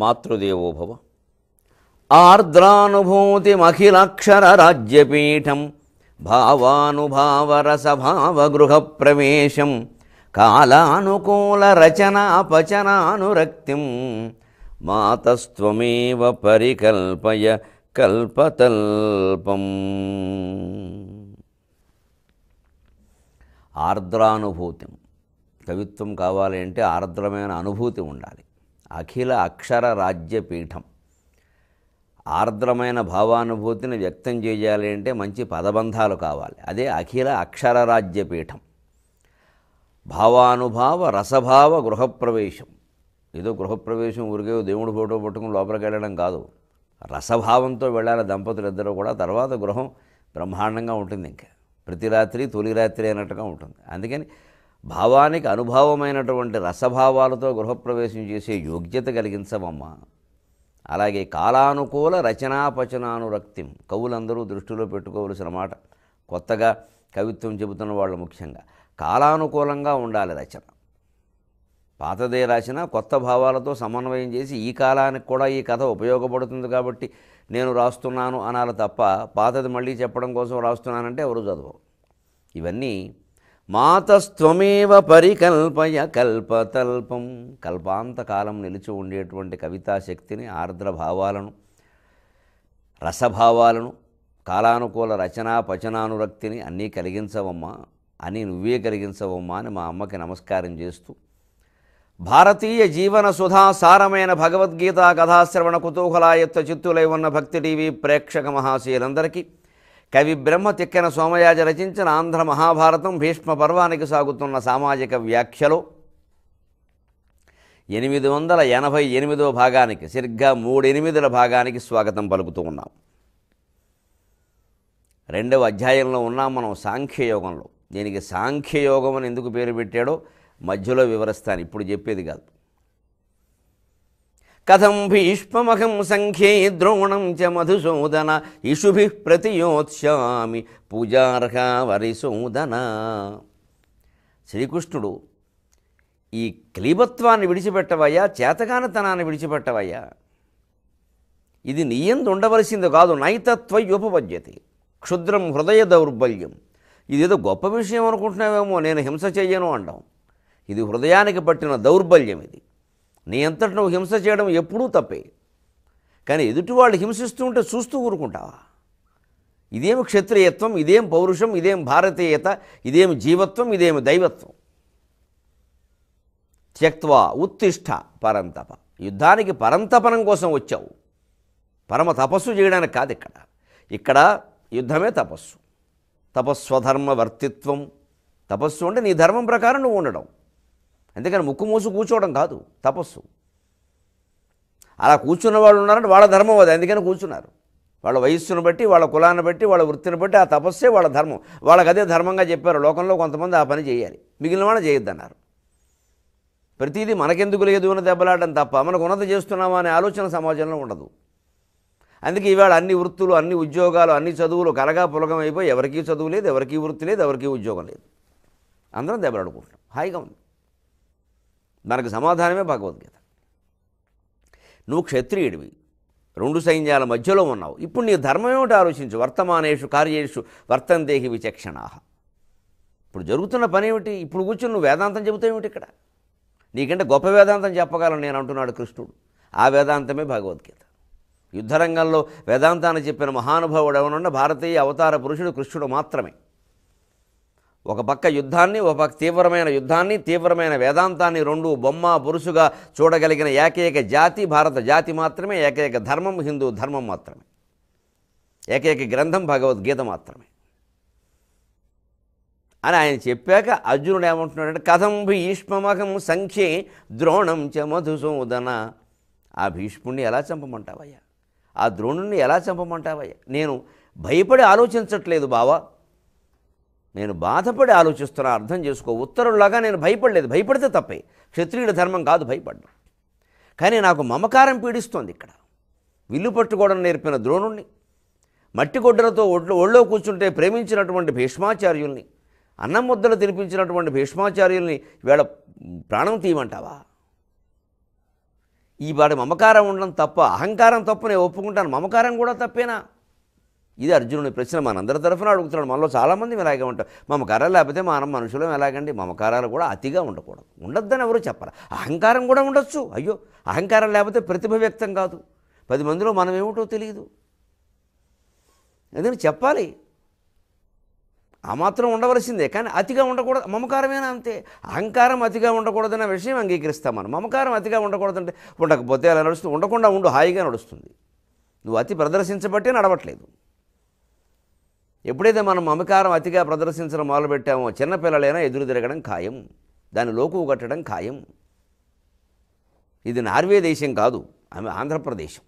మాతృదేవోభవ రాజ్యపీఠం ఆర్ద్రానుభూతిమఖిలక్షరరాజ్యపీఠం భావానుభావరసభావగృహప్రవేశం కాలానుకూల రచనాపచనానురక్తిం మాతస్త్వమేవ పరికల్పయ కల్పతల్పం ఆర్ద్రానుభూతి కవిత్వం కావాలి అంటే ఆర్ద్రమైన అనుభూతి ఉండాలి అఖిల అక్షర రాజ్యపీఠం ఆర్ద్రమైన భావానుభూతిని వ్యక్తం చేయాలి అంటే మంచి పదబంధాలు కావాలి అదే అఖిల అక్షర రాజ్యపీఠం భావానుభావ రసభావ గృహప్రవేశం ఏదో గృహప్రవేశం ఊరికే దేవుడు ఫోటో పట్టుకుని లోపలికి వెళ్ళడం కాదు రసభావంతో వెళ్ళాలి దంపతులు ఇద్దరు కూడా తర్వాత గృహం బ్రహ్మాండంగా ఉంటుంది ఇంకా ప్రతి రాత్రి తొలి రాత్రి అన్నట్టుగా ఉంటుంది అందుకని భావానికి అనుభవమైనటువంటి రసభావాలతో గృహప్రవేశం చేసే యోగ్యత కలిగించవమ్మా అలాగే కాలానుకూల రచనాపచనానురక్తిం కవులందరూ దృష్టిలో పెట్టుకోవలసిన మాట కొత్తగా కవిత్వం చెబుతున్న వాళ్ళు ముఖ్యంగా కాలానుకూలంగా ఉండాలి రచన పాతదే రాసిన కొత్త భావాలతో సమన్వయం చేసి ఈ కాలానికి కూడా ఈ కథ ఉపయోగపడుతుంది కాబట్టి నేను రాస్తున్నాను అనాలి తప్ప పాతది మళ్ళీ చెప్పడం కోసం రాస్తున్నానంటే ఎవరు చదవవు ఇవన్నీ మాతస్త్వమేవ పరికల్పయ కల్పతల్పం కల్పాంతకాలం నిలిచి ఉండేటువంటి కవితాశక్తిని ఆర్ద్రభావాలను రసభావాలను కాలానుకూల రచనా పచనానురక్తిని అన్నీ కలిగించవమ్మా అని నువ్వే కలిగించవమ్మా అని మా అమ్మకి నమస్కారం చేస్తూ భారతీయ జీవన సుధా సారమైన భగవద్గీత కథాశ్రవణ కుతూహలాయత్త చిత్తులై ఉన్న భక్తి టీవీ ప్రేక్షక మహాశీలందరికీ కవి బ్రహ్మ తిక్కన సోమయాజ రచించిన ఆంధ్ర మహాభారతం భీష్మ పర్వానికి సాగుతున్న సామాజిక వ్యాఖ్యలో ఎనిమిది వందల ఎనభై ఎనిమిదో భాగానికి సరిగ్గా మూడెనిమిదిల భాగానికి స్వాగతం పలుకుతూ ఉన్నాం రెండవ అధ్యాయంలో ఉన్నాం మనం సాంఖ్యయోగంలో దీనికి సాంఖ్యయోగం అని ఎందుకు పేరు పెట్టాడో మధ్యలో వివరిస్తాను ఇప్పుడు చెప్పేది కాదు కథం భీష్మహం సంఖ్యే ద్రోణం చ మధుసూదన ఇషుభి ప్రతియోత్సామి పూజార్హ సూదన శ్రీకృష్ణుడు ఈ క్లీబత్వాన్ని విడిచిపెట్టవయ్యా చేతగానతనాన్ని విడిచిపెట్టవయ్యా ఇది నీయందు ఉండవలసింది కాదు నైతత్వై క్షుద్రం హృదయ దౌర్బల్యం ఇదేదో గొప్ప విషయం అనుకుంటున్నావేమో నేను హింస చెయ్యను అండం ఇది హృదయానికి పట్టిన దౌర్బల్యం ఇది నీ అంతటి నువ్వు హింస చేయడం ఎప్పుడూ తప్పే కానీ ఎదుటి వాళ్ళు హింసిస్తూ ఉంటే చూస్తూ ఊరుకుంటావా ఇదేం క్షత్రియత్వం ఇదేం పౌరుషం ఇదేం భారతీయత ఇదేం జీవత్వం ఇదేం దైవత్వం త్యక్వా ఉత్తిష్ట పరంతప యుద్ధానికి పరంతపనం కోసం వచ్చావు పరమ తపస్సు చేయడానికి కాదు ఇక్కడ ఇక్కడ యుద్ధమే తపస్సు తపస్వధర్మ వర్తిత్వం తపస్సు అంటే నీ ధర్మం ప్రకారం నువ్వు ఉండడం ఎందుకని ముక్కు మూసు కూర్చోవడం కాదు తపస్సు అలా కూర్చున్న వాళ్ళు ఉన్నారంటే వాళ్ళ ధర్మం అది అందుకని కూర్చున్నారు వాళ్ళ వయస్సును బట్టి వాళ్ళ కులాన్ని బట్టి వాళ్ళ వృత్తిని బట్టి ఆ తపస్సే వాళ్ళ ధర్మం వాళ్ళకి అదే ధర్మంగా చెప్పారు లోకంలో కొంతమంది ఆ పని చేయాలి మిగిలిన వాళ్ళు చేయొద్దన్నారు ప్రతిదీ మనకెందుకు లేదు అని దెబ్బలాడడం తప్ప మనకు ఉన్నత చేస్తున్నామా అనే ఆలోచన సమాజంలో ఉండదు అందుకే ఇవాళ అన్ని వృత్తులు అన్ని ఉద్యోగాలు అన్ని చదువులు కలగా పులగం అయిపోయి ఎవరికీ చదువు లేదు ఎవరికీ వృత్తి లేదు ఎవరికీ ఉద్యోగం లేదు అందరం దెబ్బలాడుకుంటున్నాం హాయిగా ఉంది మనకు సమాధానమే భగవద్గీత నువ్వు క్షత్రియుడివి రెండు సైన్యాల మధ్యలో ఉన్నావు ఇప్పుడు నీ ధర్మం ఏమిటి ఆలోచించు వర్తమానేషు కార్యేషు దేహి విచక్షణా ఇప్పుడు జరుగుతున్న పని ఏమిటి ఇప్పుడు కూర్చొని నువ్వు వేదాంతం ఏమిటి ఇక్కడ నీకంటే గొప్ప వేదాంతం చెప్పగలను నేను అంటున్నాడు కృష్ణుడు ఆ వేదాంతమే భగవద్గీత యుద్ధరంగంలో వేదాంతాన్ని చెప్పిన మహానుభావుడు ఎవరున్న భారతీయ అవతార పురుషుడు కృష్ణుడు మాత్రమే ఒక పక్క యుద్ధాన్ని ఒక పక్క తీవ్రమైన యుద్ధాన్ని తీవ్రమైన వేదాంతాన్ని రెండు బొమ్మ పురుషుగా చూడగలిగిన ఏకైక జాతి భారత జాతి మాత్రమే ఏకైక ధర్మం హిందూ ధర్మం మాత్రమే ఏకైక గ్రంథం భగవద్గీత మాత్రమే అని ఆయన చెప్పాక అర్జునుడు ఏమంటున్నాడంటే కథం ఈష్మమహం సంఖ్యే ద్రోణం చ మధుసూదన ఆ భీష్ముణ్ణి ఎలా చంపమంటావయ్యా ఆ ద్రోణుణ్ణి ఎలా చంపమంటావయ్యా నేను భయపడి ఆలోచించట్లేదు బావా నేను బాధపడి ఆలోచిస్తున్నా అర్థం చేసుకో ఉత్తరులాగా నేను భయపడలేదు భయపడితే తప్పే క్షత్రియుడి ధర్మం కాదు భయపడ్డం కానీ నాకు మమకారం పీడిస్తోంది ఇక్కడ విల్లు పట్టుకోవడం నేర్పిన ద్రోణుణ్ణి మట్టి గొడ్డలతో ఒడ్లో ఒళ్ళో కూర్చుంటే ప్రేమించినటువంటి భీష్మాచార్యుల్ని అన్నం ముద్దలు తినిపించినటువంటి భీష్మాచార్యుల్ని వేళ ప్రాణం తీయమంటావా ఈ వాడి మమకారం ఉండడం తప్ప అహంకారం తప్పు నేను ఒప్పుకుంటాను మమకారం కూడా తప్పేనా ఇది అర్జునుడి ప్రశ్న మనందరి తరఫున అడుగుతున్నాడు మనలో చాలామంది ఇలాగే ఉంటాం మమకారాలు లేకపోతే మనం మనుషులం ఎలాగండి మమకారాలు కూడా అతిగా ఉండకూడదు ఉండొద్దని ఎవరు చెప్పరు అహంకారం కూడా ఉండొచ్చు అయ్యో అహంకారం లేకపోతే ప్రతిభ వ్యక్తం కాదు పది మందిలో మనం ఏమిటో తెలియదు ఎందుకంటే చెప్పాలి ఆ మాత్రం ఉండవలసిందే కానీ అతిగా ఉండకూడదు మమకారమేనా అంతే అహంకారం అతిగా అనే విషయం అంగీకరిస్తాం మనం మమకారం అతిగా ఉండకూడదంటే ఉండకపోతే అలా నడుస్తుంది ఉండకుండా ఉండు హాయిగా నడుస్తుంది నువ్వు అతి ప్రదర్శించబట్టే నడవట్లేదు ఎప్పుడైతే మనం మమకారం అతిగా ప్రదర్శించడం మొదలుపెట్టామో చిన్నపిల్లలైనా ఎదురు తిరగడం ఖాయం దాని లోకువు కట్టడం ఖాయం ఇది నార్వే దేశం కాదు ఆమె ఆంధ్రప్రదేశం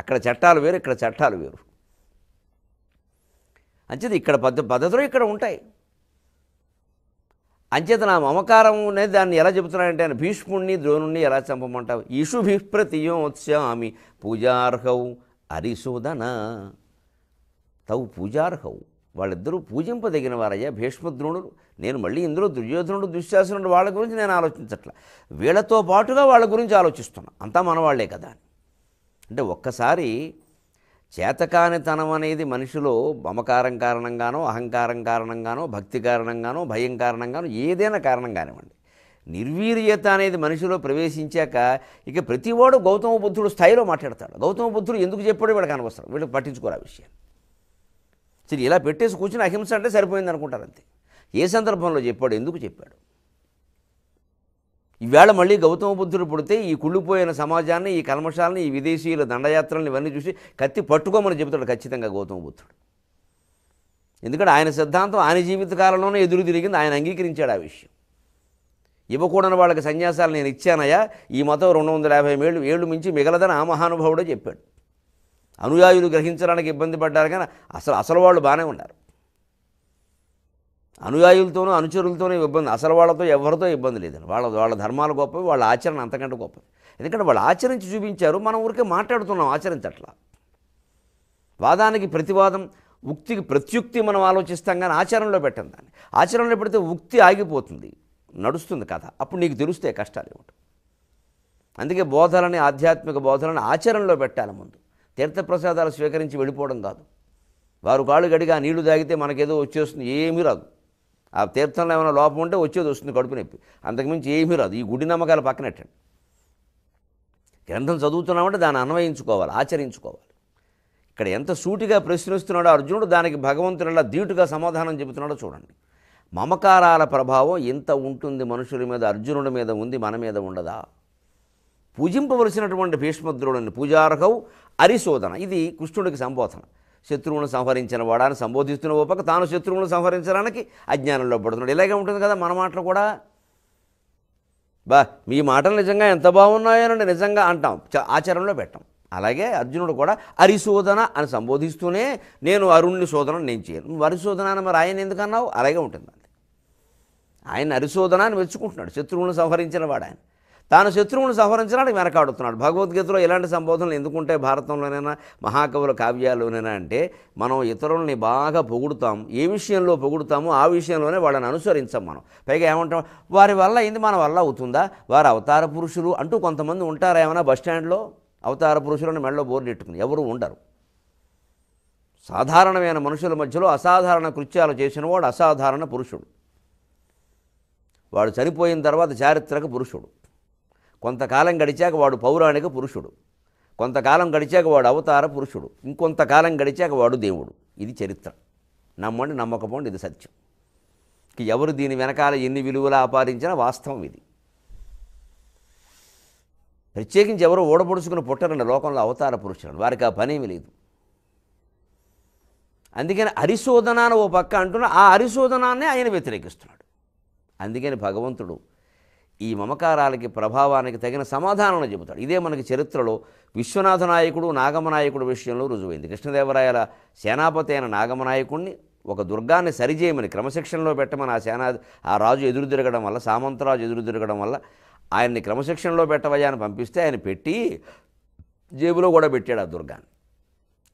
అక్కడ చట్టాలు వేరు ఇక్కడ చట్టాలు వేరు అంచేది ఇక్కడ పద్ధ పద్ధతులు ఇక్కడ ఉంటాయి అంచేత నా మమకారం అనేది దాన్ని ఎలా చెబుతున్నాడంటే ఆయన భీష్ముణ్ణి ద్రోణుణ్ణి ఎలా చంపమంటావు ఇషు భిప్రతియోత్సామి పూజార్హౌ అరిశోధన తవు పూజార్హవు వాళ్ళిద్దరూ పూజింపదగిన వారయ్యా భీష్మద్రోణుడు నేను మళ్ళీ ఇందులో దుర్యోధనుడు దుశ్శాసనుడు వాళ్ళ గురించి నేను ఆలోచించట్లా వీళ్ళతో పాటుగా వాళ్ళ గురించి ఆలోచిస్తున్నాను అంతా మనవాళ్లే కదా అంటే ఒక్కసారి చేతకానితనం అనేది మనిషిలో మమకారం కారణంగానో అహంకారం కారణంగానో భక్తి కారణంగానో భయం కారణంగానో ఏదైనా కారణం కానివ్వండి నిర్వీర్యత అనేది మనిషిలో ప్రవేశించాక ఇక ప్రతివాడు గౌతమ బుద్ధుడు స్థాయిలో మాట్లాడతాడు గౌతమ బుద్ధుడు ఎందుకు చెప్పాడో వీళ్ళకి అనవసరం వీళ్ళకి పట్టించుకోరు ఆ విషయాన్ని సరే ఇలా పెట్టేసి కూర్చుని అహింస అంటే సరిపోయింది అనుకుంటారు అంతే ఏ సందర్భంలో చెప్పాడు ఎందుకు చెప్పాడు ఈవేళ మళ్ళీ గౌతమ బుద్ధుడు పుడితే ఈ కుళ్ళిపోయిన సమాజాన్ని ఈ కల్మషాలని ఈ విదేశీయుల దండయాత్రలను ఇవన్నీ చూసి కత్తి పట్టుకోమని చెబుతాడు ఖచ్చితంగా గౌతమ బుద్ధుడు ఎందుకంటే ఆయన సిద్ధాంతం ఆయన జీవితకాలంలోనే ఎదురు తిరిగింది ఆయన అంగీకరించాడు ఆ విషయం ఇవ్వకూడని వాళ్ళకి సన్యాసాలు నేను ఇచ్చానయ్యా ఈ మతం రెండు వందల యాభై ఏళ్ళు ఏళ్ళు మించి మిగలదని ఆ మహానుభావుడే చెప్పాడు అనుయాయులు గ్రహించడానికి ఇబ్బంది పడ్డారు కానీ అసలు అసలు వాళ్ళు బాగానే ఉన్నారు అనుయాయులతోనూ అనుచరులతోనూ ఇబ్బంది అసలు వాళ్ళతో ఎవరితో ఇబ్బంది లేదండి వాళ్ళ వాళ్ళ ధర్మాలు గొప్పవి వాళ్ళ ఆచరణ అంతకంటే గొప్పది ఎందుకంటే వాళ్ళు ఆచరించి చూపించారు మనం ఊరికే మాట్లాడుతున్నాం ఆచరించట్లా వాదానికి ప్రతివాదం ఉక్తికి ప్రత్యుక్తి మనం ఆలోచిస్తాం కానీ ఆచరణలో పెట్టం దాన్ని ఆచరణలో పెడితే ఉక్తి ఆగిపోతుంది నడుస్తుంది కథ అప్పుడు నీకు తెలుస్తే కష్టాలు ఏమిటి అందుకే బోధలని ఆధ్యాత్మిక బోధలను ఆచరణలో పెట్టాలి ముందు తీర్థప్రసాదాలు స్వీకరించి వెళ్ళిపోవడం కాదు వారు కాళ్ళు గడిగా నీళ్లు తాగితే మనకేదో వచ్చేస్తుంది ఏమీ రాదు ఆ తీర్థంలో ఏమైనా లోపం ఉంటే వచ్చేది వస్తుంది కడుపు నొప్పి అంతకుమించి ఏమీ రాదు ఈ గుడి నమ్మకాలు పక్కనెట్టండి గ్రంథం చదువుతున్నామంటే దాన్ని అన్వయించుకోవాలి ఆచరించుకోవాలి ఇక్కడ ఎంత సూటిగా ప్రశ్నిస్తున్నాడో అర్జునుడు దానికి భగవంతునిలా ధీటుగా సమాధానం చెబుతున్నాడో చూడండి మమకారాల ప్రభావం ఇంత ఉంటుంది మనుషుల మీద అర్జునుడి మీద ఉంది మన మీద ఉండదా పూజింపవలసినటువంటి భీష్మద్రుడని పూజార్హవు హరిశోధన ఇది కృష్ణుడికి సంబోధన శత్రువును సంహరించిన వాడాన్ని సంబోధిస్తున్న ఓపక తాను శత్రువును సంహరించడానికి అజ్ఞానంలో పడుతున్నాడు ఇలాగే ఉంటుంది కదా మన మాటలు కూడా బా మీ మాటలు నిజంగా ఎంత బాగున్నాయోనండి నిజంగా అంటాం ఆచరణలో పెట్టాం అలాగే అర్జునుడు కూడా అరిశోధన అని సంబోధిస్తూనే నేను అరుణ్ని శోధన నేను చేయను నువ్వు అరిశోధన అని మరి ఆయన ఎందుకన్నావు అలాగే ఉంటుంది ఆయన అరిశోధన అని మెచ్చుకుంటున్నాడు శత్రువులను సంహరించిన వాడు ఆయన తాను శత్రువును సంహరించడానికి వెనకాడుతున్నాడు భగవద్గీతలో ఇలాంటి సంబోధనలు ఎందుకుంటే భారతంలోనైనా మహాకవుల కావ్యాల్లోనైనా అంటే మనం ఇతరులని బాగా పొగుడుతాం ఏ విషయంలో పొగుడుతామో ఆ విషయంలోనే వాళ్ళని అనుసరించాం మనం పైగా ఏమంటాం వారి వల్ల ఏంది మన వల్ల అవుతుందా వారు అవతార పురుషులు అంటూ కొంతమంది ఉంటారా ఏమైనా బస్టాండ్లో అవతార పురుషులను మెడలో బోర్ నెట్టుకుని ఎవరు ఉండరు సాధారణమైన మనుషుల మధ్యలో అసాధారణ కృత్యాలు చేసిన వాడు అసాధారణ పురుషుడు వాడు చనిపోయిన తర్వాత చారిత్రక పురుషుడు కొంతకాలం గడిచాక వాడు పౌరాణిక పురుషుడు కొంతకాలం గడిచాక వాడు అవతార పురుషుడు ఇంకొంతకాలం గడిచాక వాడు దేవుడు ఇది చరిత్ర నమ్మండి నమ్మకపోండి ఇది సత్యం ఎవరు దీని వెనకాల ఎన్ని విలువలు ఆపాదించినా వాస్తవం ఇది ప్రత్యేకించి ఎవరు ఓడపొడుచుకుని పుట్టరండి లోకంలో అవతార పురుషులను వారికి ఆ పనేమి లేదు అందుకని హరిశోధన ఓ పక్క అంటున్నా ఆ హరిశోధనాన్నే ఆయన వ్యతిరేకిస్తున్నాడు అందుకని భగవంతుడు ఈ మమకారాలకి ప్రభావానికి తగిన సమాధానం చెబుతాడు ఇదే మనకి చరిత్రలో విశ్వనాథ నాయకుడు నాగమనాయకుడు విషయంలో రుజువైంది కృష్ణదేవరాయల సేనాపతి అయిన నాగమనాయకుడిని ఒక దుర్గాన్ని సరిచేయమని క్రమశిక్షణలో పెట్టమని ఆ సేనా ఆ రాజు ఎదురు తిరగడం వల్ల సామంతరాజు ఎదురు తిరగడం వల్ల ఆయన్ని క్రమశిక్షణలో పెట్టవయ్యా అని పంపిస్తే ఆయన పెట్టి జేబులో కూడా పెట్టాడు ఆ దుర్గాన్ని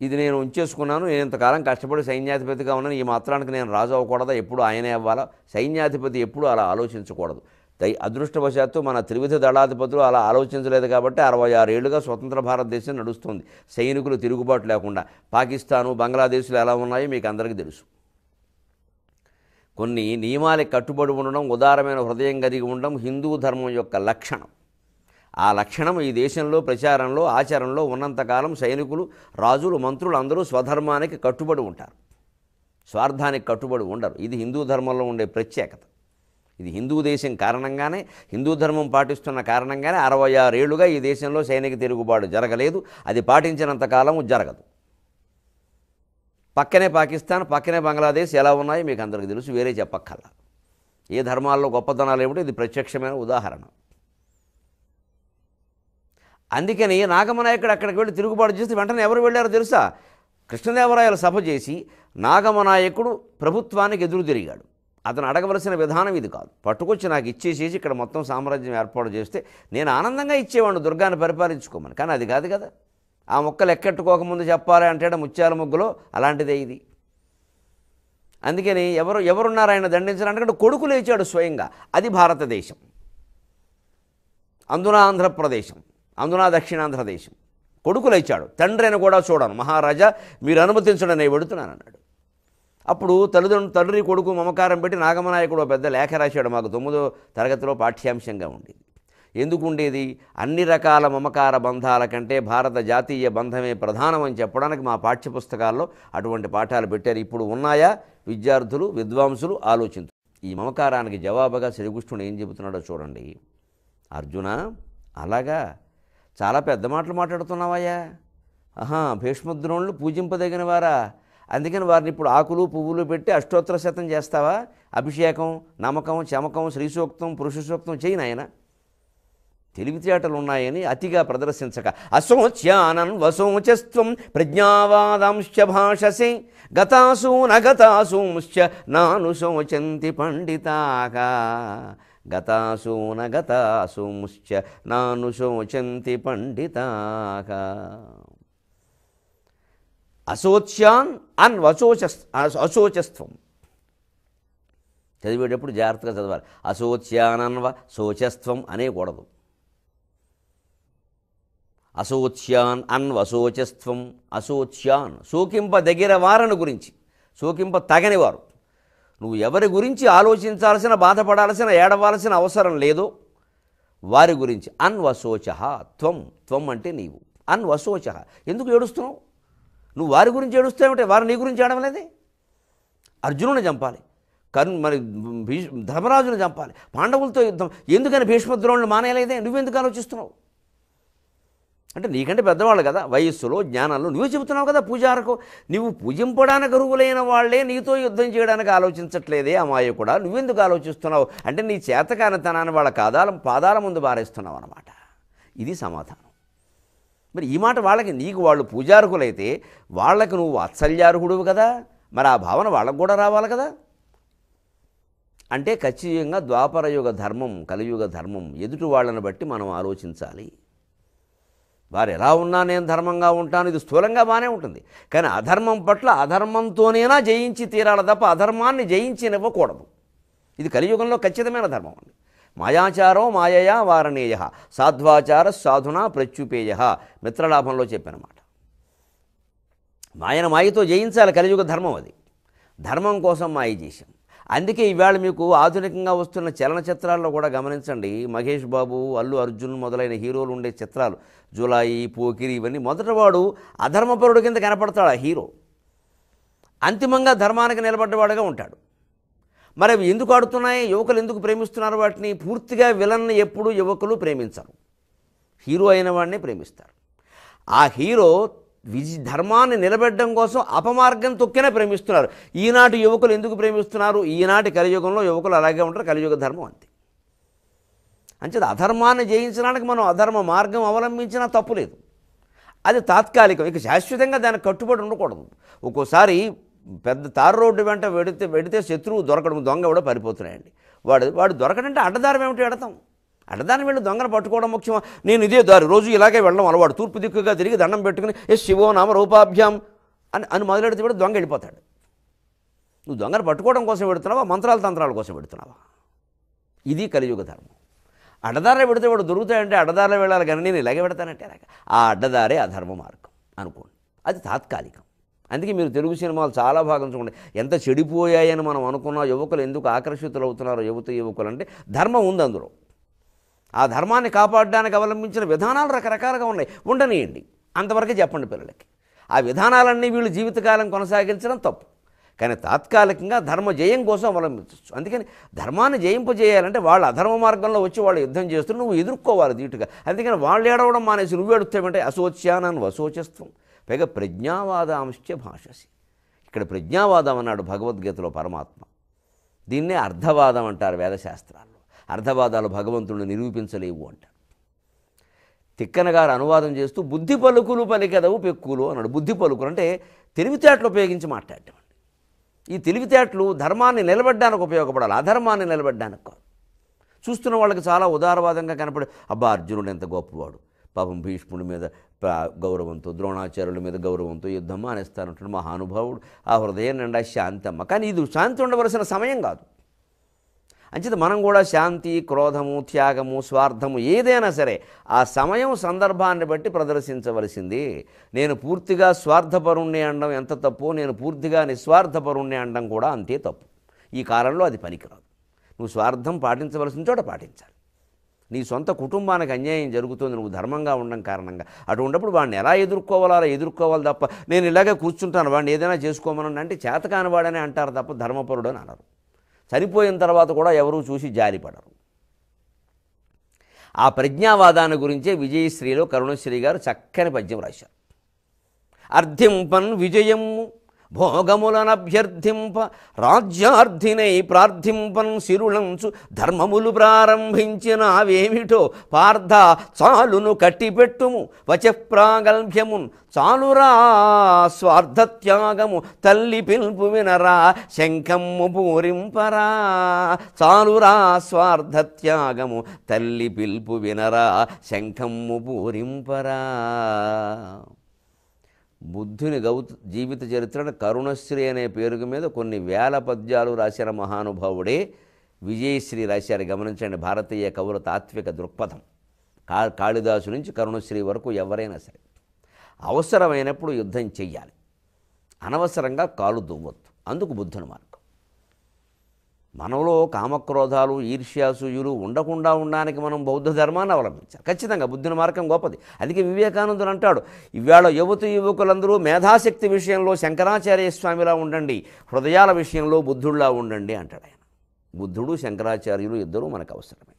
ఇది నేను ఉంచేసుకున్నాను నేను ఇంతకాలం కష్టపడి సైన్యాధిపతిగా ఉన్నాను ఈ మాత్రానికి నేను రాజు అవ్వకూడదా ఎప్పుడు ఆయనే అవ్వాలా సైన్యాధిపతి ఎప్పుడు అలా ఆలోచించకూడదు దై అదృష్టవశాత్తు మన త్రివిధ దళాధిపతులు అలా ఆలోచించలేదు కాబట్టి అరవై ఆరేళ్లుగా స్వతంత్ర భారతదేశం నడుస్తుంది సైనికులు తిరుగుబాటు లేకుండా పాకిస్తాను బంగ్లాదేశ్లు ఎలా ఉన్నాయో మీకు అందరికీ తెలుసు కొన్ని నియమాలకు కట్టుబడి ఉండడం ఉదారమైన హృదయం కలిగి ఉండడం హిందూ ధర్మం యొక్క లక్షణం ఆ లక్షణం ఈ దేశంలో ప్రచారంలో ఆచారంలో ఉన్నంతకాలం సైనికులు రాజులు మంత్రులు అందరూ స్వధర్మానికి కట్టుబడి ఉంటారు స్వార్థానికి కట్టుబడి ఉండరు ఇది హిందూ ధర్మంలో ఉండే ప్రత్యేకత ఇది హిందూ దేశం కారణంగానే హిందూ ధర్మం పాటిస్తున్న కారణంగానే అరవై ఆరేళ్లుగా ఈ దేశంలో సైనిక తిరుగుబాటు జరగలేదు అది పాటించినంతకాలం జరగదు పక్కనే పాకిస్తాన్ పక్కనే బంగ్లాదేశ్ ఎలా ఉన్నాయో మీకు అందరికీ తెలుసు వేరే చెప్పక్కల ఏ ధర్మాల్లో గొప్పతనాలు ఏమిటో ఇది ప్రత్యక్షమైన ఉదాహరణ అందుకని నాగమనాయకుడు అక్కడికి వెళ్ళి తిరుగుబాటు చేసి వెంటనే ఎవరు వెళ్ళారో తెలుసా కృష్ణదేవరాయలు సభ చేసి నాగమనాయకుడు ప్రభుత్వానికి ఎదురు తిరిగాడు అతను అడగవలసిన విధానం ఇది కాదు పట్టుకొచ్చి నాకు ఇచ్చేసేసి ఇక్కడ మొత్తం సామ్రాజ్యం ఏర్పాటు చేస్తే నేను ఆనందంగా ఇచ్చేవాడు దుర్గాన్ని పరిపాలించుకోమని కానీ అది కాదు కదా ఆ మొక్కలు ఎక్కెట్టుకోకముందు చెప్పాలి అంటే ముత్యాల ముగ్గులో అలాంటిదే ఇది అందుకని ఎవరు ఎవరున్నారు ఆయన దండించాలంటే కొడుకు లేచాడు స్వయంగా అది భారతదేశం అందున ఆంధ్రప్రదేశం అందున దక్షిణాంధ్రదేశం కొడుకు లేచాడు తండ్రిని కూడా చూడను మహారాజా మీరు అనుమతించడం నేను పెడుతున్నాను అన్నాడు అప్పుడు తల్లిదండ్రులు తండ్రి కొడుకు మమకారం పెట్టి నాగమనాయకుడు పెద్ద లేఖ రాశాడు మాకు తొమ్మిదో తరగతిలో పాఠ్యాంశంగా ఉండేది ఎందుకు ఉండేది అన్ని రకాల మమకార బంధాల కంటే భారత జాతీయ బంధమే ప్రధానం అని చెప్పడానికి మా పాఠ్యపుస్తకాల్లో అటువంటి పాఠాలు పెట్టారు ఇప్పుడు ఉన్నాయా విద్యార్థులు విద్వాంసులు ఆలోచించు ఈ మమకారానికి జవాబుగా శ్రీకృష్ణుడు ఏం చెబుతున్నాడో చూడండి అర్జున అలాగా చాలా పెద్ద మాటలు మాట్లాడుతున్నావయ్యా ఆహా భీష్మద్రోణులు పూజింపదగిన వారా అందుకని వారిని ఇప్పుడు ఆకులు పువ్వులు పెట్టి అష్టోత్తర శతం చేస్తావా అభిషేకం నమ్మకం చమకం శ్రీసూక్తం పురుషసూక్తం చేయి నాయన తెలివితేటలు ఉన్నాయని అతిగా ప్రదర్శించక అశోచ్యానన్ వసోచస్వం ప్రజ్ఞావాదాంశ భాషసి గతాసూ నగతాసూంశ్చ నాను శోచంతి పండితాగా గతాసూ నగతాసూంశ్చ నాను శోచంతి పండితాగా అశోచ్యాన్ అన్ అశోచ అశోచస్వం చదివేటప్పుడు జాగ్రత్తగా చదవాలి అశోచ్యానన్వ శోచస్వం అనేకూడదు అశోచ్యాన్ అన్వశోచస్వం అశోచ్యాన్ శోకింపదగిన వారని గురించి శోకింప తగని వారు నువ్వు ఎవరి గురించి ఆలోచించాల్సిన బాధపడాల్సిన ఏడవాల్సిన అవసరం లేదు వారి గురించి అన్వశోచ త్వం త్వం అంటే నీవు అన్వశోచ ఎందుకు ఏడుస్తున్నావు నువ్వు వారి గురించి ఏడుస్తావంటే వారు నీ గురించి లేదే అర్జునుని చంపాలి కర్ణ మరి భీష్ ధర్మరాజుని చంపాలి పాండవులతో యుద్ధం ఎందుకని భీష్మద్రోణులు మానేయలేదే నువ్వెందుకు ఆలోచిస్తున్నావు అంటే నీకంటే పెద్దవాళ్ళు కదా వయస్సులో జ్ఞానాల్లో నువ్వు చెబుతున్నావు కదా పూజారకు నువ్వు పూజింపడానికి అరువులైన వాళ్లే నీతో యుద్ధం చేయడానికి ఆలోచించట్లేదే అమాయ కూడా నువ్వెందుకు ఆలోచిస్తున్నావు అంటే నీ చేతకానితనాన్ని వాళ్ళ కాదాల పాదాల ముందు బారేస్తున్నావు అనమాట ఇది సమాధానం మరి ఈ మాట వాళ్ళకి నీకు వాళ్ళు పూజార్హులైతే వాళ్ళకి నువ్వు వాత్సల్యార్హుడువు కదా మరి ఆ భావన వాళ్ళకు కూడా రావాలి కదా అంటే ఖచ్చితంగా ద్వాపరయుగ ధర్మం కలియుగ ధర్మం ఎదుటి వాళ్ళని బట్టి మనం ఆలోచించాలి వారు ఎలా ఉన్నా నేను ధర్మంగా ఉంటాను ఇది స్థూలంగా బాగానే ఉంటుంది కానీ అధర్మం పట్ల అధర్మంతోనైనా జయించి తీరాలి తప్ప అధర్మాన్ని జయించినివ్వకూడదు ఇది కలియుగంలో ఖచ్చితమైన ధర్మం అండి మాయాచారో మాయయా వారణేయ సాధ్వాచార సాధున ప్రత్యుపేయ మిత్రలాభంలో చెప్పానమాట మాయన మాయతో జయించాలి కలియుగ ధర్మం అది ధర్మం కోసం మాయ చేశాం అందుకే ఇవాళ మీకు ఆధునికంగా వస్తున్న చలనచిత్రాల్లో కూడా గమనించండి మహేష్ బాబు అల్లు అర్జున్ మొదలైన హీరోలు ఉండే చిత్రాలు జులాయి పోకిరి ఇవన్నీ మొదటవాడు అధర్మపరుడు కింద కనపడతాడు ఆ హీరో అంతిమంగా ధర్మానికి నిలబడ్డవాడుగా ఉంటాడు మరి అవి ఎందుకు ఆడుతున్నాయి యువకులు ఎందుకు ప్రేమిస్తున్నారు వాటిని పూర్తిగా విలన్ని ఎప్పుడు యువకులు ప్రేమించరు హీరో అయిన వాడిని ప్రేమిస్తారు ఆ హీరో విజి ధర్మాన్ని నిలబెట్టడం కోసం అపమార్గం తొక్కినా ప్రేమిస్తున్నారు ఈనాటి యువకులు ఎందుకు ప్రేమిస్తున్నారు ఈనాటి కలియుగంలో యువకులు అలాగే ఉంటారు కలియుగ ధర్మం అంతే అంచేది అధర్మాన్ని జయించడానికి మనం అధర్మ మార్గం అవలంబించినా లేదు అది తాత్కాలికం ఇక శాశ్వతంగా దానికి కట్టుబడి ఉండకూడదు ఒక్కోసారి పెద్ద తారు రోడ్డు వెంట వెడితే వెడితే శత్రువు దొరకడం దొంగ కూడా పడిపోతున్నాయండి వాడు వాడు దొరకడంటే అడ్డదారం ఏమిటి ఎడతాం అడ్డదారం వెళ్ళి దొంగను పట్టుకోవడం ముఖ్యమా నేను ఇదే దారి రోజు ఇలాగే వెళ్ళడం అలవాడు తూర్పు దిక్కుగా తిరిగి దండం పెట్టుకుని ఏ శివో నామ రూపాభ్యాం అని అని మొదలెడితే కూడా దొంగ వెళ్ళిపోతాడు నువ్వు దొంగను పట్టుకోవడం కోసం పెడుతున్నావా మంత్రాల తంత్రాల కోసం పెడుతున్నావా ఇది కలియుగ ధర్మం అడ్డదారే పెడితే వాడు దొరుకుతాయంటే అడ్డదారిలో వెళ్ళాలి కానీ నేను ఇలాగే పెడతానంటే ఆ అడ్డదారే ఆ ధర్మ మార్గం అనుకోండి అది తాత్కాలికం అందుకే మీరు తెలుగు సినిమాలు చాలా భాగం చూడండి ఎంత చెడిపోయాయని మనం అనుకున్నా యువకులు ఎందుకు ఆకర్షితులు అవుతున్నారో యువత యువకులు అంటే ధర్మం ఉంది అందులో ఆ ధర్మాన్ని కాపాడడానికి అవలంబించిన విధానాలు రకరకాలుగా ఉన్నాయి ఉండనియండి అంతవరకే చెప్పండి పిల్లలకి ఆ విధానాలన్నీ వీళ్ళు జీవితకాలం కొనసాగించడం తప్పు కానీ తాత్కాలికంగా ధర్మ జయం కోసం అవలంబించవచ్చు అందుకని ధర్మాన్ని జయింపజేయాలంటే వాళ్ళు అధర్మ మార్గంలో వచ్చి వాళ్ళు యుద్ధం చేస్తూ నువ్వు ఎదుర్కోవాలి దీటుగా అందుకని వాళ్ళు ఏడవడం మానేసి నువ్వు ఏడుస్తావంటే అసోచ్యానాన్ని అశోచిస్తాం పైగా ప్రజ్ఞావాదాంశ్చ భాషసి ఇక్కడ ప్రజ్ఞావాదం అన్నాడు భగవద్గీతలో పరమాత్మ దీన్నే అర్థవాదం అంటారు వేదశాస్త్రాల్లో అర్ధవాదాలు భగవంతుడిని నిరూపించలేవు అంటారు తిక్కన గారు అనువాదం చేస్తూ బుద్ధి పలుకులు పలికెదవు పెక్కులు అన్నాడు బుద్ధి పలుకులు అంటే తెలివితేటలు ఉపయోగించి మాట్లాడటం ఈ తెలివితేటలు ధర్మాన్ని నిలబడ్డానికి ఉపయోగపడాలి అధర్మాన్ని నిలబడ్డానికి కాదు చూస్తున్న వాళ్ళకి చాలా ఉదారవాదంగా కనపడే అబ్బా అర్జునుడు ఎంత గొప్పవాడు పాపం భీష్ముడి మీద గౌరవంతో ద్రోణాచార్యుల మీద గౌరవంతో యుద్ధం మానేస్తానంటున్న మహానుభావుడు ఆ హృదయం నిండా శాంతమ్మ కానీ ఇది శాంతి ఉండవలసిన సమయం కాదు అంచేత మనం కూడా శాంతి క్రోధము త్యాగము స్వార్థము ఏదైనా సరే ఆ సమయం సందర్భాన్ని బట్టి ప్రదర్శించవలసింది నేను పూర్తిగా స్వార్థపరుణ్ణి అనడం ఎంత తప్పు నేను పూర్తిగా నిస్వార్థపరుణ్ణి అనడం కూడా అంతే తప్పు ఈ కాలంలో అది పనికిరాదు నువ్వు స్వార్థం పాటించవలసిన చోట పాటించాలి నీ సొంత కుటుంబానికి అన్యాయం జరుగుతుంది నువ్వు ధర్మంగా ఉండడం కారణంగా అటు ఉన్నప్పుడు వాడిని ఎలా ఎదుర్కోవాలో అలా ఎదుర్కోవాలి తప్ప నేను ఇలాగే కూర్చుంటాను వాడిని ఏదైనా చేసుకోమని అంటే చేతకాని వాడనే అంటారు తప్ప ధర్మపరుడు అని అనరు చనిపోయిన తర్వాత కూడా ఎవరూ చూసి జారిపడరు ఆ ప్రజ్ఞావాదాన్ని గురించే విజయశ్రీలో కరుణశ్రీ గారు చక్కని పద్యం రాశారు అర్థింపన్ విజయము భోగములనభ్యర్థింప రాజ్యార్థినై ప్రార్థింపన్ సిరులంచు ధర్మములు ప్రారంభించినావేమిటో పార్థ చాలును కట్టిపెట్టుము వచప్రాగల్భ్యమున్ చాలురా స్వార్థత్యాగము తల్లి పిలుపు వినరా శంఖమ్ము పూరింపరా చాలురా స్వార్థత్యాగము తల్లి పిలుపు వినరా శంఖమ్ము పూరింపరా బుద్ధుని గౌ జీవిత చరిత్రను కరుణశ్రీ అనే పేరుకు మీద కొన్ని వేల పద్యాలు రాసిన మహానుభావుడే విజయశ్రీ రాశారు గమనించండి భారతీయ కవుల తాత్విక దృక్పథం కా కాళిదాసు నుంచి కరుణశ్రీ వరకు ఎవరైనా సరే అవసరమైనప్పుడు యుద్ధం చెయ్యాలి అనవసరంగా కాలు దువ్వద్దు అందుకు బుద్ధుని మార్గం మనలో కామక్రోధాలు ఈర్ష్యాసూయులు ఉండకుండా ఉండడానికి మనం బౌద్ధ ధర్మాన్ని అవలంబించాలి ఖచ్చితంగా బుద్ధుని మార్గం గొప్పది అందుకే వివేకానందుడు అంటాడు ఇవాళ యువత యువకులందరూ మేధాశక్తి విషయంలో శంకరాచార్య స్వామిలా ఉండండి హృదయాల విషయంలో బుద్ధుడిలా ఉండండి అంటాడు ఆయన బుద్ధుడు శంకరాచార్యులు ఇద్దరూ మనకు అవసరమే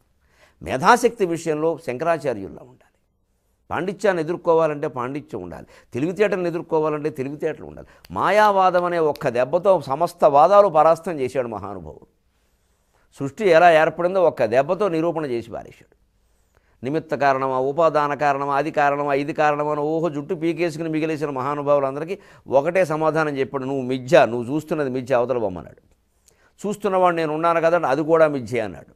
మేధాశక్తి విషయంలో శంకరాచార్యుల్లా ఉండాలి పాండిత్యాన్ని ఎదుర్కోవాలంటే పాండిత్యం ఉండాలి తెలివితేటలను ఎదుర్కోవాలంటే తెలివితేటలు ఉండాలి మాయావాదం అనే ఒక్క దెబ్బతో సమస్త వాదాలు పరాస్తం చేశాడు మహానుభావుడు సృష్టి ఎలా ఏర్పడిందో ఒక్క దెబ్బతో నిరూపణ చేసి పారేశాడు నిమిత్త కారణమా ఉపాదాన కారణమా అది కారణమా ఇది కారణమా ఓహో జుట్టు పీకేసుకుని మిగిలేసిన మహానుభావులందరికీ ఒకటే సమాధానం చెప్పాడు నువ్వు మిథ్య నువ్వు చూస్తున్నది మిథ్య అవతల బొమ్మన్నాడు చూస్తున్నవాడు నేను ఉన్నాను కదా అది కూడా మిథ్యే అన్నాడు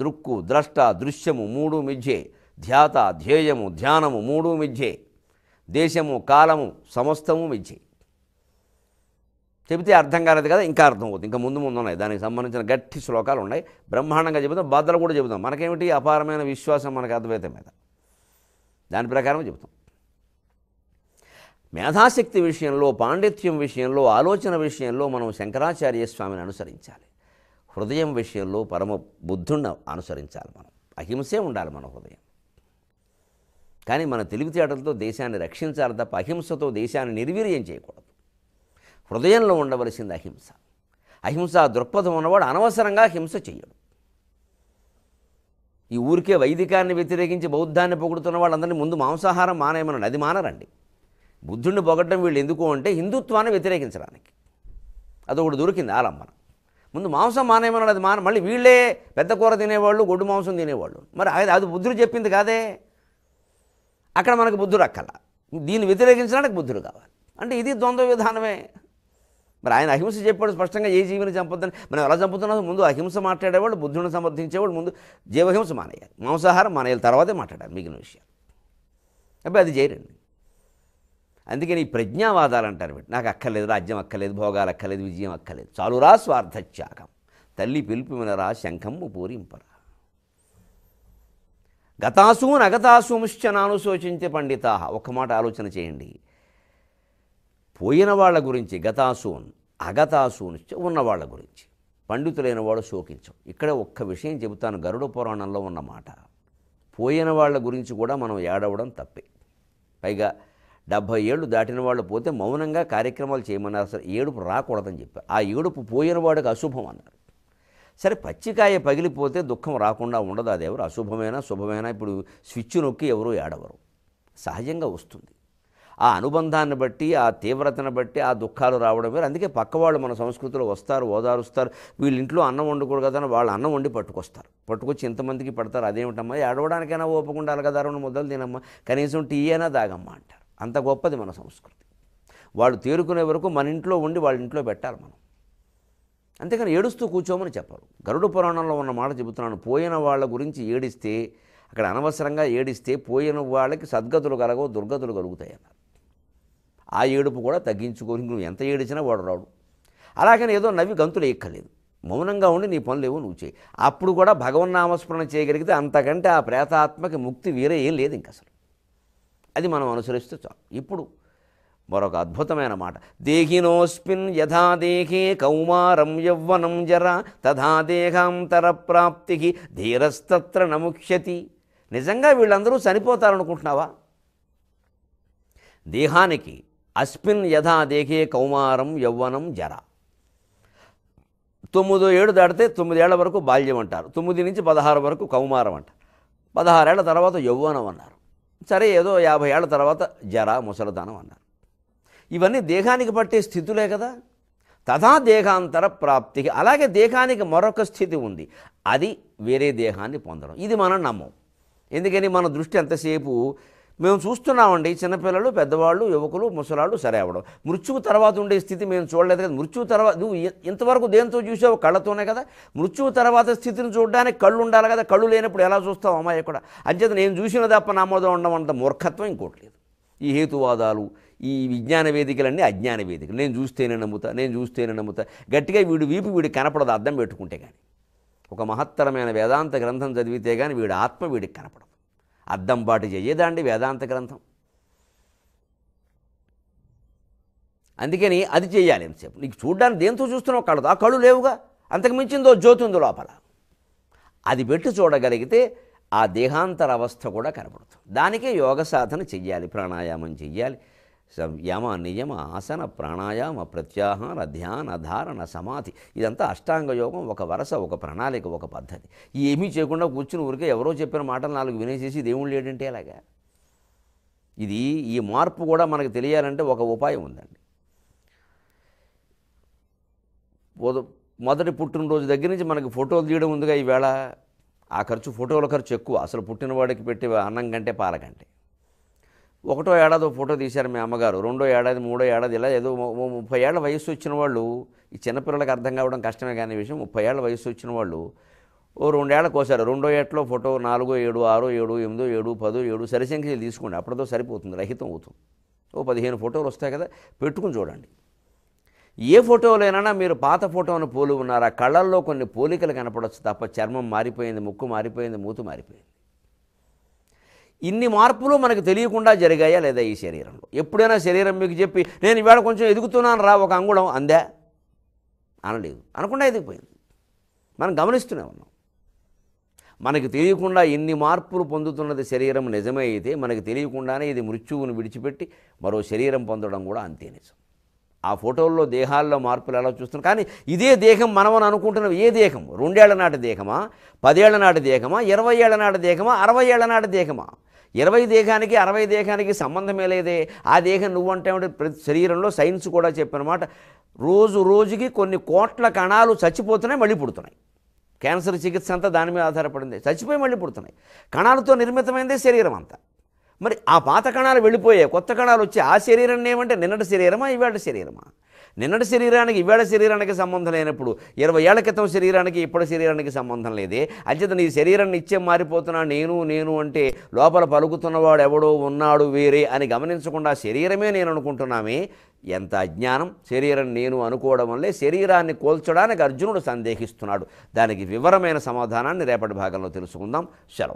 దృక్కు ద్రష్ట దృశ్యము మూడు మిథ్యే ధ్యాత ధ్యేయము ధ్యానము మూడు మిథ్యే దేశము కాలము సమస్తము మిథ్యే చెబితే అర్థం కాలేదు కదా ఇంకా అర్థం అవుతుంది ఇంకా ముందు ముందు ఉన్నాయి దానికి సంబంధించిన గట్టి శ్లోకాలు ఉన్నాయి బ్రహ్మాండంగా చెబుతాం బద్దలు కూడా చెబుతాం మనకేమిటి అపారమైన విశ్వాసం మనకు అద్వైతం మీద దాని ప్రకారం చెబుతాం మేధాశక్తి విషయంలో పాండిత్యం విషయంలో ఆలోచన విషయంలో మనం శంకరాచార్య స్వామిని అనుసరించాలి హృదయం విషయంలో పరమ బుద్ధుణ్ణి అనుసరించాలి మనం అహింసే ఉండాలి మన హృదయం కానీ మన తెలివితేటలతో దేశాన్ని రక్షించాలి తప్ప అహింసతో దేశాన్ని నిర్వీర్యం చేయకూడదు హృదయంలో ఉండవలసింది అహింస అహింస దృక్పథం ఉన్నవాడు అనవసరంగా హింస చెయ్యడు ఈ ఊరికే వైదికాన్ని వ్యతిరేకించి బౌద్ధాన్ని పొగుడుతున్న వాళ్ళందరినీ ముందు మాంసాహారం మానేయమనండి అది మానరండి బుద్ధుడిని పొగడడం వీళ్ళు ఎందుకు అంటే హిందుత్వాన్ని వ్యతిరేకించడానికి అదొకటి దొరికింది ఆలంబనం ముందు మాంసం మానేయమన్నాడు అది మాన మళ్ళీ వీళ్ళే పెద్ద కూర తినేవాళ్ళు గొడ్డు మాంసం తినేవాళ్ళు మరి అది అది బుద్ధుడు చెప్పింది కాదే అక్కడ మనకు బుద్ధుడు అక్కల దీన్ని వ్యతిరేకించడానికి బుద్ధుడు కావాలి అంటే ఇది ద్వంద్వ విధానమే మరి ఆయన అహింస చెప్పాడు స్పష్టంగా ఏ జీవిని చంపొద్దని మనం ఎలా చంపుతున్నాం ముందు అహింస మాట్లాడేవాడు బుద్ధుని సమర్థించేవాడు ముందు జీవహింస మానేయాలి మాంసాహారం మానేయాలి తర్వాతే మాట్లాడాలి మిగిలిన విషయాలు అబ్బాయి అది చేయరండి అందుకని ఈ ప్రజ్ఞావాదాలు అంటారు నాకు అక్కర్లేదు రాజ్యం అక్కర్లేదు భోగాలు అక్కర్లేదు విజయం అక్కర్లేదు చాలురా స్వార్థత్యాగం తల్లి పిలుపు వినరా శంఖంబు పూరింపరా గతాసూన్ అగతాసూంశ్చ నాను శోచించే పండితా ఒక మాట ఆలోచన చేయండి పోయిన వాళ్ళ గురించి గతాసూన్ అగతాసూన్ ఉన్న వాళ్ళ గురించి పండితులైన వాడు శోకించం ఇక్కడ ఒక్క విషయం చెబుతాను గరుడ పురాణంలో ఉన్న మాట పోయిన వాళ్ళ గురించి కూడా మనం ఏడవడం తప్పే పైగా డెబ్భై ఏళ్ళు దాటిన వాళ్ళు పోతే మౌనంగా కార్యక్రమాలు చేయమన్నారు సరే ఏడుపు రాకూడదని చెప్పారు ఆ ఏడుపు పోయిన వాడికి అశుభం అన్నారు సరే పచ్చికాయ పగిలిపోతే దుఃఖం రాకుండా ఉండదు ఎవరు అశుభమైనా శుభమైనా ఇప్పుడు స్విచ్ నొక్కి ఎవరు ఏడవరు సహజంగా వస్తుంది ఆ అనుబంధాన్ని బట్టి ఆ తీవ్రతను బట్టి ఆ దుఃఖాలు రావడం వేరు అందుకే వాళ్ళు మన సంస్కృతిలో వస్తారు ఓదారుస్తారు వీళ్ళ ఇంట్లో అన్నం వండకూడదు కదా వాళ్ళు అన్నం వండి పట్టుకొస్తారు పట్టుకొచ్చి ఇంతమందికి పడతారు అదేమిటమ్మా ఏడవడానికైనా ఓపకుండాలి కదా రెండు ముద్దలు తినమ్మా కనీసం టీ అయినా దాగమ్మా అంటారు అంత గొప్పది మన సంస్కృతి వాళ్ళు తేరుకునే వరకు మన ఇంట్లో ఉండి వాళ్ళ ఇంట్లో పెట్టాలి మనం అంతేకాని ఏడుస్తూ కూర్చోమని చెప్పరు గరుడ పురాణంలో ఉన్న మాట చెబుతున్నాను పోయిన వాళ్ళ గురించి ఏడిస్తే అక్కడ అనవసరంగా ఏడిస్తే పోయిన వాళ్ళకి సద్గతులు కలగవు దుర్గతులు కలుగుతాయన్నారు ఆ ఏడుపు కూడా తగ్గించుకొని నువ్వు ఎంత ఏడిచినా వాడు రాడు అలాగని ఏదో నవ్వి గంతులు ఎక్కలేదు మౌనంగా ఉండి నీ పనులు ఏవో నువ్వు చేయి అప్పుడు కూడా నామస్మరణ చేయగలిగితే అంతకంటే ఆ ప్రేతాత్మకి ముక్తి వీరే ఏం లేదు ఇంక అసలు అది మనం అనుసరిస్తే చాలు ఇప్పుడు మరొక అద్భుతమైన మాట దేహినోస్మిన్ యథా దేహే కౌమారం యౌవనం జర తథా దేహాంతర ప్రాప్తి ధీరస్తత్ర నముఖ్యతి నిజంగా వీళ్ళందరూ చనిపోతారనుకుంటున్నావా దేహానికి అస్మిన్ యథా దేహే కౌమారం యౌవనం జర తొమ్మిదో ఏడు దాటితే తొమ్మిదేళ్ల వరకు బాల్యం అంటారు తొమ్మిది నుంచి పదహారు వరకు కౌమారం అంటారు పదహారేళ్ల తర్వాత యౌవనం అన్నారు సరే ఏదో యాభై ఏళ్ల తర్వాత జర ముసలదానం అన్నారు ఇవన్నీ దేహానికి పట్టే స్థితులే కదా తథా దేహాంతర ప్రాప్తికి అలాగే దేహానికి మరొక స్థితి ఉంది అది వేరే దేహాన్ని పొందడం ఇది మనం నమ్మం ఎందుకని మన దృష్టి ఎంతసేపు మేము చూస్తున్నామండి చిన్నపిల్లలు పెద్దవాళ్ళు యువకులు ముసలాళ్ళు సరే అవ్వడం మృత్యువు తర్వాత ఉండే స్థితి మేము చూడలేదు కదా మృత్యువు తర్వాత నువ్వు ఇంతవరకు దేంతో చూసావు కళ్ళతోనే కదా మృత్యువు తర్వాత స్థితిని చూడడానికి కళ్ళు ఉండాలి కదా కళ్ళు లేనప్పుడు ఎలా చూస్తావు అమ్మాయి కూడా అంచేత నేను చూసిన తప్ప నామోదం ఉండడం మూర్ఖత్వం ఇంకోటి లేదు ఈ హేతువాదాలు ఈ విజ్ఞాన వేదికలన్నీ అజ్ఞాన వేదికలు నేను చూస్తేనే నమ్ముతా నేను చూస్తేనే నమ్ముతా గట్టిగా వీడు వీపు వీడు కనపడదు అర్థం పెట్టుకుంటే కానీ ఒక మహత్తరమైన వేదాంత గ్రంథం చదివితే కానీ వీడు ఆత్మ వీడికి కనపడదు పాటు చేయదండి వేదాంత గ్రంథం అందుకని అది చేయాలి ఎంతసేపు నీకు చూడడానికి దేంతో చూస్తున్నావు కళ్ళు ఆ కళ్ళు లేవుగా అంతకు మించిందో జ్యోతి ఉందో లోపల అది పెట్టి చూడగలిగితే ఆ దేహాంతర అవస్థ కూడా కనబడుతుంది దానికే యోగ సాధన చెయ్యాలి ప్రాణాయామం చెయ్యాలి యమ నియమ ఆసన ప్రాణాయామ ప్రత్యాహార ధ్యాన ధారణ సమాధి ఇదంతా అష్టాంగ యోగం ఒక వరస ఒక ప్రణాళిక ఒక పద్ధతి ఏమీ చేయకుండా కూర్చుని ఊరికే ఎవరో చెప్పిన మాటలు నాలుగు వినేసేసి దేవుళ్ళు లేడంటే అలాగా ఇది ఈ మార్పు కూడా మనకు తెలియాలంటే ఒక ఉపాయం ఉందండి మొదటి పుట్టినరోజు దగ్గర నుంచి మనకి ఫోటోలు తీయడం ఉందిగా ఈవేళ ఆ ఖర్చు ఫోటోల ఖర్చు ఎక్కువ అసలు పుట్టినవాడికి పెట్టే అన్నం కంటే పాల కంటే ఒకటో ఏడాది ఫోటో తీశారు మీ అమ్మగారు రెండో ఏడాది మూడో ఏడాది ఇలా ఏదో ముప్పై ఏళ్ళ వయసు వచ్చిన వాళ్ళు ఈ చిన్నపిల్లలకు అర్థం కావడం కష్టమే కానీ విషయం ముప్పై ఏళ్ళ వయసు వచ్చిన వాళ్ళు ఓ రెండేళ్ళ కోసారు రెండో ఏట్లో ఫోటో నాలుగో ఏడు ఆరో ఏడు ఎనిమిదో ఏడు పదో ఏడు సరిసంఖ్యలు తీసుకోండి అప్పటితో సరిపోతుంది రహితం అవుతుంది ఓ పదిహేను ఫోటోలు వస్తాయి కదా పెట్టుకుని చూడండి ఏ ఫోటోలైనా మీరు పాత ఫోటోను పోలి ఉన్నారా కళ్ళల్లో కొన్ని పోలికలు కనపడవచ్చు తప్ప చర్మం మారిపోయింది ముక్కు మారిపోయింది మూతు మారిపోయింది ఇన్ని మార్పులు మనకు తెలియకుండా జరిగాయా లేదా ఈ శరీరంలో ఎప్పుడైనా శరీరం మీకు చెప్పి నేను ఇవాళ కొంచెం ఎదుగుతున్నాను రా ఒక అంగుళం అందా అనలేదు అనకుండా ఎదిగిపోయింది మనం గమనిస్తూనే ఉన్నాం మనకు తెలియకుండా ఇన్ని మార్పులు పొందుతున్నది శరీరం నిజమే అయితే మనకు తెలియకుండానే ఇది మృత్యువును విడిచిపెట్టి మరో శరీరం పొందడం కూడా అంతే నిజం ఆ ఫోటోల్లో దేహాల్లో మార్పులు ఎలా చూస్తున్నాం కానీ ఇదే దేహం మనమని అనుకుంటున్నాం ఏ దేహం రెండేళ్ల నాటి దేహమా పదేళ్ల నాటి దేహమా ఇరవై ఏళ్ల నాటి దేహమా అరవై ఏళ్ల నాటి దేహమా ఇరవై దేహానికి అరవై దేహానికి సంబంధమే లేదే ఆ దేహం నువ్వంటే ప్రతి శరీరంలో సైన్స్ కూడా చెప్పినమాట రోజు రోజుకి కొన్ని కోట్ల కణాలు చచ్చిపోతున్నాయి మళ్ళీ పుడుతున్నాయి క్యాన్సర్ చికిత్స అంతా దాని మీద ఆధారపడింది చచ్చిపోయి మళ్ళీ పుడుతున్నాయి కణాలతో నిర్మితమైందే శరీరం అంతా మరి ఆ పాత కణాలు వెళ్ళిపోయాయి కొత్త కణాలు వచ్చి ఆ శరీరం ఏమంటే నిన్నటి శరీరమా ఇవాళ శరీరమా నిన్నటి శరీరానికి ఇవాళ శరీరానికి సంబంధం లేనప్పుడు ఇరవై ఏళ్ల క్రితం శరీరానికి ఇప్పటి శరీరానికి సంబంధం లేదే అంచేత నీ శరీరాన్ని ఇచ్చే మారిపోతున్నా నేను నేను అంటే లోపల పలుకుతున్నవాడు ఎవడో ఉన్నాడు వేరే అని గమనించకుండా శరీరమే నేను అనుకుంటున్నామే ఎంత అజ్ఞానం శరీరం నేను అనుకోవడం వల్లే శరీరాన్ని కోల్చడానికి అర్జునుడు సందేహిస్తున్నాడు దానికి వివరమైన సమాధానాన్ని రేపటి భాగంలో తెలుసుకుందాం సెలవు